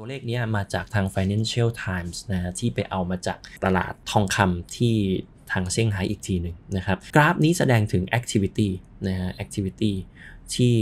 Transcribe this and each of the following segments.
ตัวเลขนี้มาจากทาง Financial Times นะที่ไปเอามาจากตลาดทองคำที่ทางเซี่ยงไฮ้อีกทีหนึ่งนะครับ กราฟนี้แสดงถึง activity นะฮะ activity ที่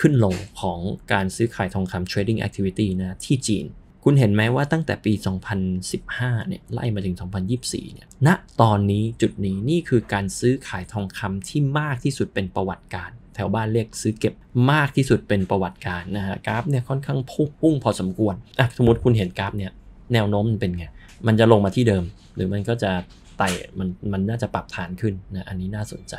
ขึ้นลงของการซื้อขายทองคำ trading activity นะที่จีน คุณเห็นไหมว่าตั้งแต่ปี 2015 เนี่ยไล่มาถึง 2024 เนี่ยณนะตอนนี้จุดนี้นี่คือการซื้อขายทองคำที่มากที่สุดเป็นประวัติการแถวบ้านเรียกซื้อเก็บมากที่สุดเป็นประวัติการนะฮะกราฟเนี่ยค่อนข้างพุ่งพอสมควรอ่ะสมมติคุณเห็นกราฟเนี่ยแนวโน้มมันเป็นไงมันจะลงมาที่เดิม หรือมันก็จะไต่ มันมันน่าจะปรับฐานขึ้นนะอันนี้น่าสนใจ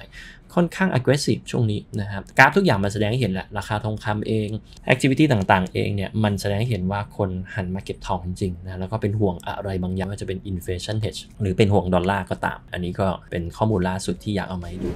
ค่อนข้าง aggressive ช่วงนี้นะครับกราฟ ทุกอย่างมันแสดงให้เห็นแหละราคาทองคำเอง activity ต่างๆ เองเนี่ยมันแสดงให้เห็นว่าคนหันมาเก็บทองจริงนะแล้วก็เป็นห่วงอะไรบางอย่างว่าจะเป็น inflation hedge หรือเป็นห่วงดอลลาร์ก็ตาม อันนี้ก็เป็นข้อมูลล่าสุดที่อยากเอามาให้ดู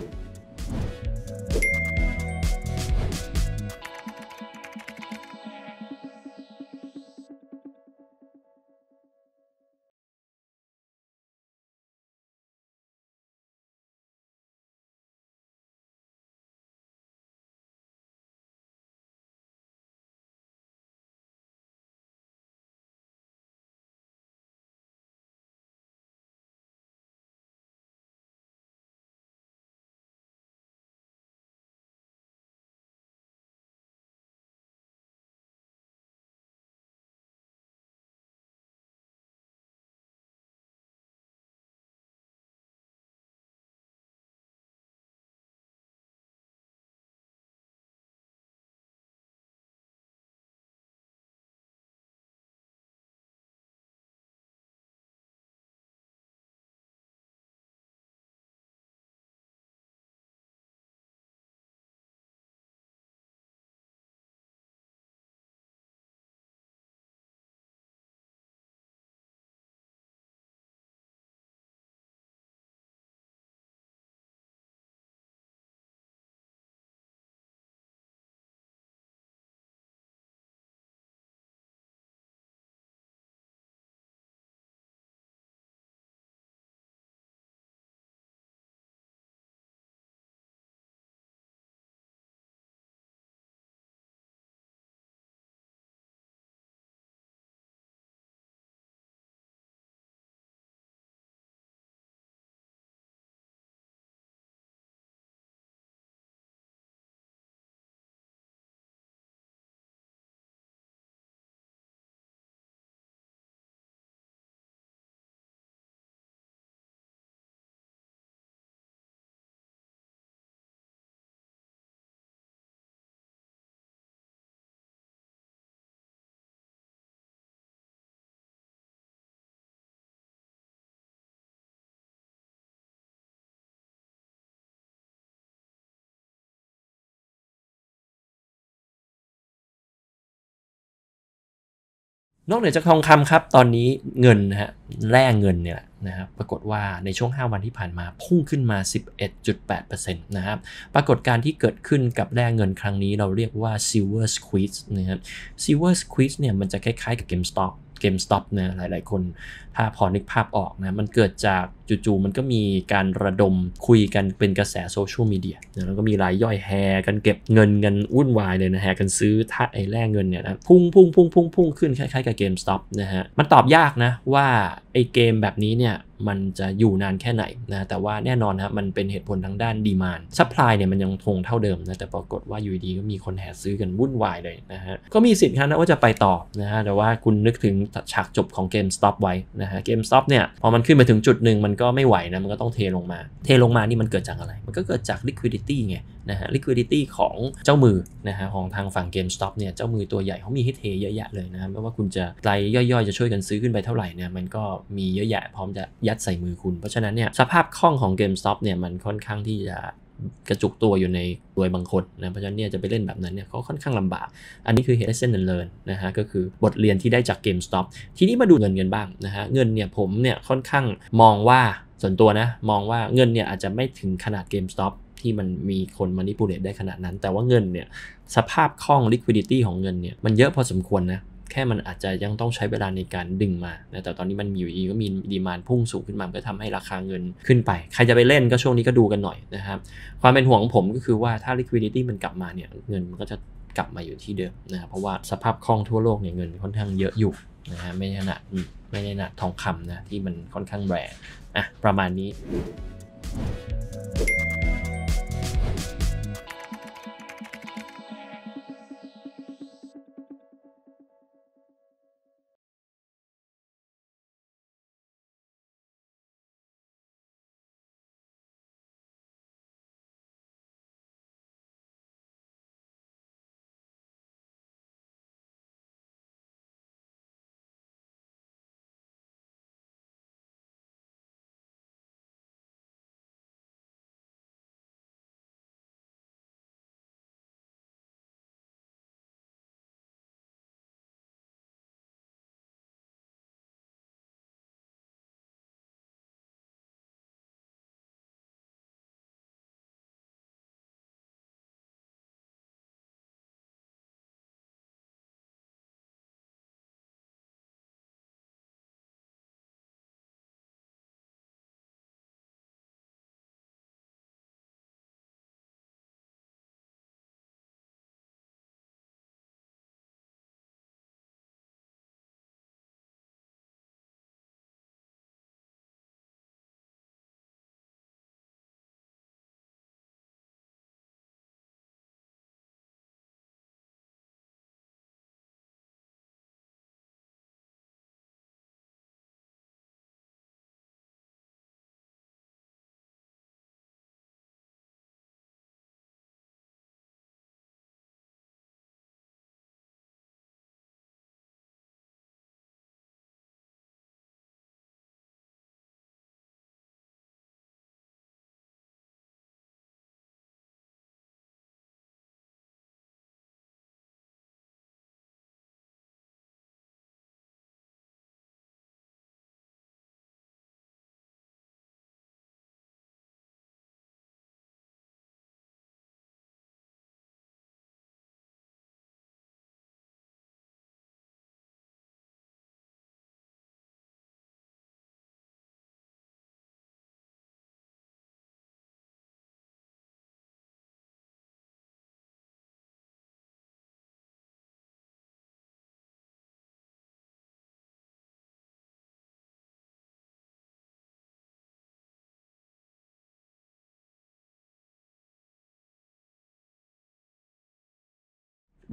นอกเหนือจากทองคำครับ ตอนนี้เงินนะฮะ แร่เงินเนี่ยนะครับ ปรากฏว่าในช่วง 5 วันที่ผ่านมาพุ่งขึ้นมา 11.8%นะครับ ปรากฏการที่เกิดขึ้นกับแร่เงินครั้งนี้เราเรียกว่า silver squeeze นะครับ silver squeeze เนี่ยมันจะคล้ายๆกับ GameStop กมสต็อปเนยหลาย ๆคนถ้าพอนึกภาพออกนะมันเกิดจากจู่ๆมันก็มีการระดมคุยกันเป็นกระแสโซเชียลมีเดียแล้วก็มีรายย่อยแฮกันเก็บเงินกันวุ่นวายเลยนะแฮกันซื้อท่าไอ้แลกเงินเนี่ยนะพุ่งพุ่งพุ่งพุ่งพุ่งขึ้นคล้ายๆกับเกมสต็อปนะฮะมันตอบยากนะว่า ไอ้เกมแบบนี้เนี่ยมันจะอยู่นานแค่ไหนนะแต่ว่าแน่นอนับมันเป็นเหตุผลทางด้านดีมานซัพพลายเนี่ยมันยังคงเท่าเดิมนะแต่ปรากฏว่าอยู่ดีก็มีคนแห่ซื้อกันวุ่นวายเลยนะฮะก็มีสิทธิ์นะว่าจะไปต่อนะฮะแต่ว่าคุณนึกถึงฉากจบของเกมสต็อปไว้นะฮะเกมสต็อปเนี่ยพอมันขึ้นไปถึงจุดหนึ่งมันก็ไม่ไหวนะมันก็ต้องเทลงมา เทลงมานี่มันเกิดจากอะไร มันก็เกิดจาก liquidity ไงนะฮะ liquidity ของเจ้ามือนะฮะของทางฝั่ง GameStop เนี่ยเจ้ามือตัวใหญ่เขามีให้เทเยอะแยะเลยนะไม่ว่าคุณจะไกลย่อยๆจะช่วยกันซื้อขึ้นไปเท่าไหร่เนี่ยมันก็มีเยอะแยะ พร้อมจะยัดใส่มือคุณ เพราะฉะนั้นเนี่ยสภาพคล่องของ GameStop เนี่ยมันค่อนข้างที่จะกระจุกตัวอยู่ในรวยบางคนนะ เพราะฉะนั้นเนี่ยจะไปเล่นแบบนั้นเนี่ยเขาค่อนข้างลำบาก อันนี้คือเหตุเส้นเลินนะฮะ ก็คือบทเรียนที่ได้จาก GameStop ทีนี้มาดูเงินเงินบ้าง นะฮะ เงินเนี่ยผมเนี่ยค่อนข้างมองว่าส่วนตัวนะ มองว่าเงินเนี่ยอาจจะไม่ถึงขนาด GameStop ที่มันมีคนมานิปูเลตได้ขนาดนั้น แต่ว่าเงินเนี่ยสภาพคล่อง liquidity ของเงินเนี่ยมันเยอะพอสมควรนะแค่มันอาจจะยังต้องใช้เวลาในการดึงมานะแต่ตอนนี้มันอยู่ดีก็มีดีมานพุ่งสูงขึ้นมาก็ทำให้ราคาเงินขึ้นไป ใครจะไปเล่นก็ช่วงนี้ก็ดูกันหน่อยนะครับ ความเป็นห่วงของผมก็คือว่าถ้า liquidity มันกลับมาเนี่ยเงินมันก็จะกลับมาอยู่ที่เดิมนะครับ เพราะว่าสภาพคล่องทั่วโลกเนี่ยเงินค่อนข้างเยอะอยู่นะฮะ ไม่ขนัดไม่ในหนาทองคำนะที่มันค่อนข้างแรงอ่ะประมาณนี้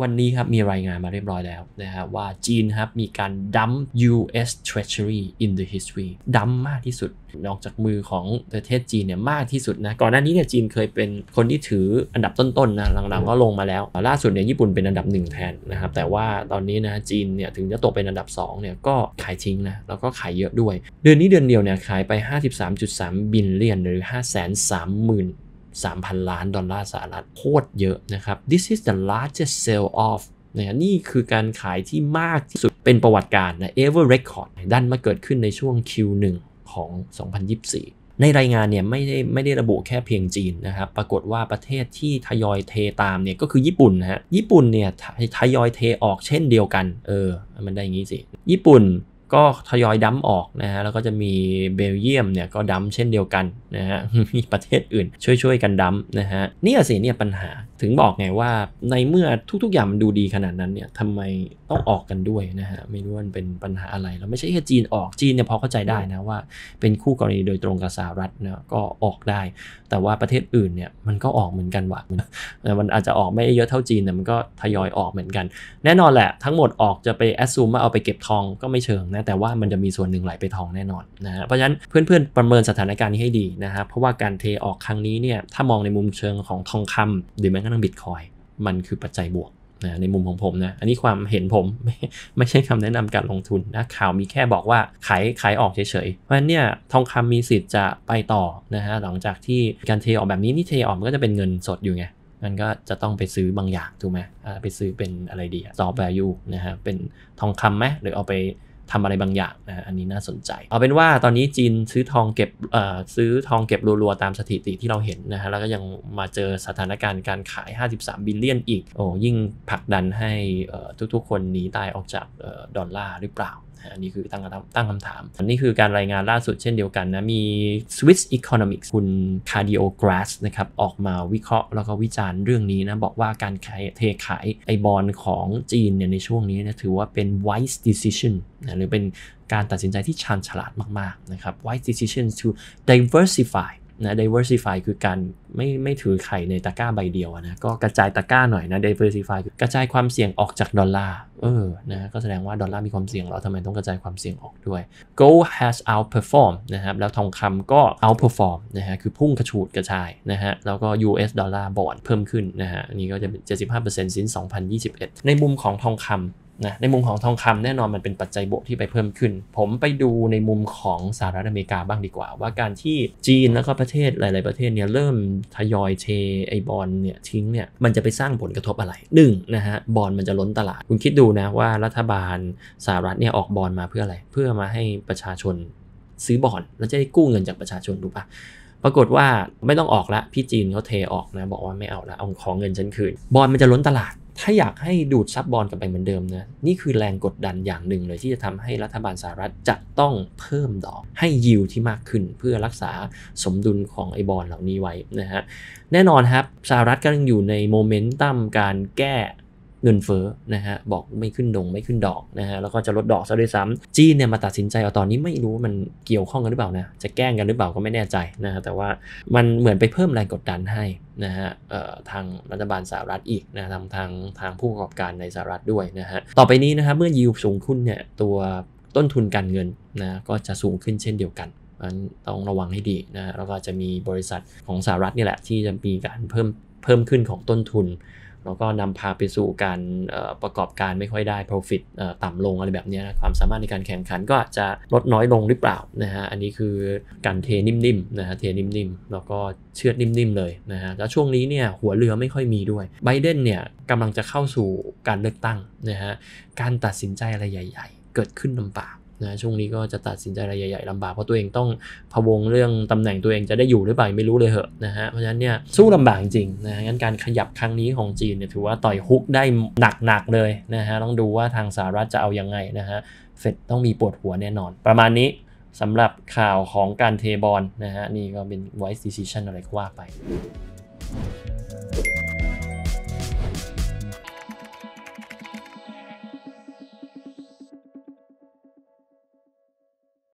วันนี้ครับมีรายงานมาเรียบร้อยแล้วนะฮะว่าจีนครับมีการดัม US Treasury in the history ดัมมากที่สุดนอกจากมือของประเทศจีนเนี่ยมากที่สุดนะก่อนหน้านี้เนี่ยจีนเคยเป็นคนที่ถืออันดับต้นๆนะหลังๆก็ลงมาแล้วล่าสุดเนี่ยญี่ปุ่นเป็นอันดับหนึ่งแทนนะครับแต่ว่าตอนนี้นะจีนเนี่ยถึงจะตกเป็นอันดับ2เนี่ยก็ขายทิ้งนะแล้วก็ขายเยอะด้วย เดือนนี้เดือนเดียวเนี่ยขายไป 53.3 บิลเลียนหรือ5 3 0 0 0 0 3,000 ล้านดอลลาร์สหรัฐโคตรเยอะนะครับ this is the largest sale off นะนี่คือการขายที่มากที่สุดเป็นประวัติการนะ ever record ดันมาเกิดขึ้นในช่วง Q1 ของ 2024 ในรายงานเนี่ยไม่ได้ไม่ได้ระบุแค่เพียงจีนนะครับ ปรากฏว่าประเทศที่ทยอยเทตามเนี่ยก็คือญี่ปุ่นนะฮะญี่ปุ่นเนี่ยทยอยเทออกเช่นเดียวกัน เออ มันได้อย่างนี้สิญี่ปุ่นก็ทยอยดั้มออกนะฮะแล้วก็จะมีเบลเยียมเนี่ยก็ดั้มเช่นเดียวกันนะฮะมีประเทศอื่น ช่วยๆกันดั้มนะฮะนี่สิเนี่ยปัญหาถึงบอกไงว่า ในเมื่อทุกๆอย่างมันดูดีขนาดนั้นเนี่ยทำไมต้องออกกันด้วยนะฮะไม่รู้มันเป็นปัญหาอะไรแล้วไม่ใช่แค่จีนออกจีนเนี่ยพอเข้าใจได้นะว่า เป็นคู่กรณีโดยตรงกับสหรัฐนะก็ออกได้ แต่ว่าประเทศอื่นเนี่ยมันก็ออกเหมือนกันหวแต่มันอาจจะออกไม่เยอะเท่าจีนแต่มันก็ทยอยออกเหมือนกันแน่นอนแหละ ทั้งหมดออกจะไปแอสซูมมาเอาไปเก็บทองก็ไม่เชิงนะแต่ว่ามันจะมีส่วนหนึ่งไหลไปทองแน่นอนนะฮะเพราะฉะนั้นเพื่อนๆประเมินสถานการณ์นี้ให้ดีนะครับเพราะว่าการเทออกครั้งนี้เนี่ยถ้ามองในมุมเชิงของทองคำหรือแม้กระทั่งบิตคอย มันคือปัจจัยบวกนะในมุมของผมนะอันนี้ความเห็นผมไม่ไม่ใช่คำแนะนำการลงทุนนะข่าวมีแค่บอกว่าขายขายออกเฉยๆ เพราะฉะนั้นเนี่ยทองคำมีสิทธิ์จะไปต่อนะฮะหลังจากที่การเทออกแบบนี้นี่เทออกมันก็จะเป็นเงินสดอยู่ไงมันก็จะต้องไปซื้อบางอย่างถูกไหมไปซื้อเป็นอะไรดีซอฟต์แวร์ยูนะฮะเป็นทองคำไหมหรือเอาไปทำอะไรบางอย่างนะอันนี้น่าสนใจ เอาเป็นว่าตอนนี้จีนซื้อทองเก็บซื้อทองเก็บรัวๆ ตามสถิติที่เราเห็นนะฮะ แล้วก็ยังมาเจอสถานการณ์การขาย 53 บิลเลียนอีก โอ้ยิ่งผลักดันให้ทุกๆ คนหนีตายออกจากดอลลาร์หรือเปล่าอันนี้คือตั้งคำตั้งคำถามอันนี้คือการรายงานล่าสุดเช่นเดียวกันนะ มี Swiss Economics คุณ Cardio Grass นะครับออกมาวิเคราะห์แล้วก็วิจารณ์เรื่องนี้นะ บอกว่าการเทขายไอบอลของจีนเนี่ยในช่วงนี้นะถือว่าเป็น wise decision นะหรือเป็นการตัดสินใจที่ชาญฉลาดมากๆนะครับ wise decision to diversify นะ diversify คือการไม่ไม่ถือไข่ในตะกร้าใบเดียวนะก็กระจายตะกร้าหน่อยนะ diversify กระจายความเสี่ยงออกจากดอลลาร์เออนะก็แสดงว่าดอลลาร์มีความเสี่ยงเราทำไมต้องกระจายความเสี่ยงออกด้วย gold has outperformed นะครับแล้วทองคำก็ outperform นะฮะคือพุ่งกระฉูดกระจายนะฮะแล้วก็ US ดอลลาร์บอนเพิ่มขึ้นนะฮะนี่ก็จะเป็น 75%สิ้น 2021 ในมุมของทองคำนะในมุมของทองคำแน่นอนมันเป็นปัจจัยบวกที่ไปเพิ่มขึ้น ผมไปดูในมุมของสหรัฐอเมริกาบ้างดีกว่า ว่าการที่จีนแล้วก็ประเทศหลาย ๆประเทศเนี่ยเริ่มทยอยเทไอบอลเนี่ยทิ้งเนี่ยมันจะไปสร้างผลกระทบอะไร1นนะฮะบอลมันจะล้นตลาดคุณคิดดูนะว่ารัฐบาลสหรัฐเนี่ยออกบอลมาเพื่ออะไร เพื่อมาให้ประชาชนซื้อบอลแล้วจะได้กู้เงินจากประชาชนดูปะปรากฏว่าไม่ต้องออกละพี่จีนเขาเทออกนะบอกว่าไม่เอาละเอาของเงินฉันคืนบอลมันจะล้นตลาดถ้าอยากให้ดูดซับบอลกลับไปเหมือนเดิมนะนี่คือแรงกดดันอย่างหนึ่งเลย ที่จะทำให้รัฐบาลสหรัฐจะต้องเพิ่มดอก ให้ยิวที่มากขึ้นเพื่อรักษาสมดุลของไอบอลเหล่านี้ไว้นะฮะ แน่นอนครับ สหรัฐกำลังอยู่ในโมเมนตัมการแก้เงินเฟ้อนะฮะบอกไม่ขึ้นดงไม่ขึ้นดอกนะฮะแล้วก็จะลดดอกซะด้วยซ้ำ จีนเนี่ยมาตัดสินใจเอาตอนนี้ไม่รู้มันเกี่ยวข้องกันหรือเปล่านะจะแกล้งกันหรือเปล่าก็ไม่แน่ใจนะฮะแต่ว่ามันเหมือนไปเพิ่มแรงกดดันให้นะฮะทางรัฐบาลสหรัฐอีกนะทางทางทางผู้ประกอบการในสหรัฐด้วยนะฮะต่อไปนี้นะฮะเมื่อยิวสูงขึ้นเนี่ยตัวต้นทุนการเงินนะก็จะสูงขึ้นเช่นเดียวกันมันต้องระวังให้ดีนะแล้วก็จะมีบริษัทของสหรัฐนี่แหละที่จะมีการเพิ่มเพิ่มขึ้นของต้นทุนแล้วก็นำพาไปสู่การประกอบการไม่ค่อยได้ profit ต่ำลงอะไรแบบนี้นะความสามารถในการแข่งขันก็อาจจะลดน้อยลงหรือเปล่านะฮะอันนี้คือการเทนิ่มๆนะฮะเทนิ่มๆ แล้วก็เชือดนิ่มๆเลยนะฮะแล้วช่วงนี้เนี่ยหัวเรือไม่ค่อยมีด้วยไบเดนเนี่ยกำลังจะเข้าสู่การเลือกตั้งนะฮะการตัดสินใจอะไรใหญ่ๆ เกิดขึ้นลำบากนะช่วงนี้ก็จะตัดสินใจอะไรใหญ่ๆลำบากเพราะตัวเองต้องพะวงเรื่องตำแหน่งตัวเองจะได้อยู่หรือเปล่าไม่รู้เลยเหอะนะฮะเพราะฉะนั้นเนี่ยสู้ลำบากจริงนะงั้นการขยับครั้งนี้ของจีนเนี่ยถือว่าต่อยฮุกได้หนักๆเลยนะฮะต้องดูว่าทางสหรัฐจะเอายังไงนะฮะเฟดต้องมีปวดหัวแน่นอนประมาณนี้สำหรับข่าวของการเทบอลนะฮะนี่ก็เป็นไวซ์ดิซิชันอะไรก็ว่าไป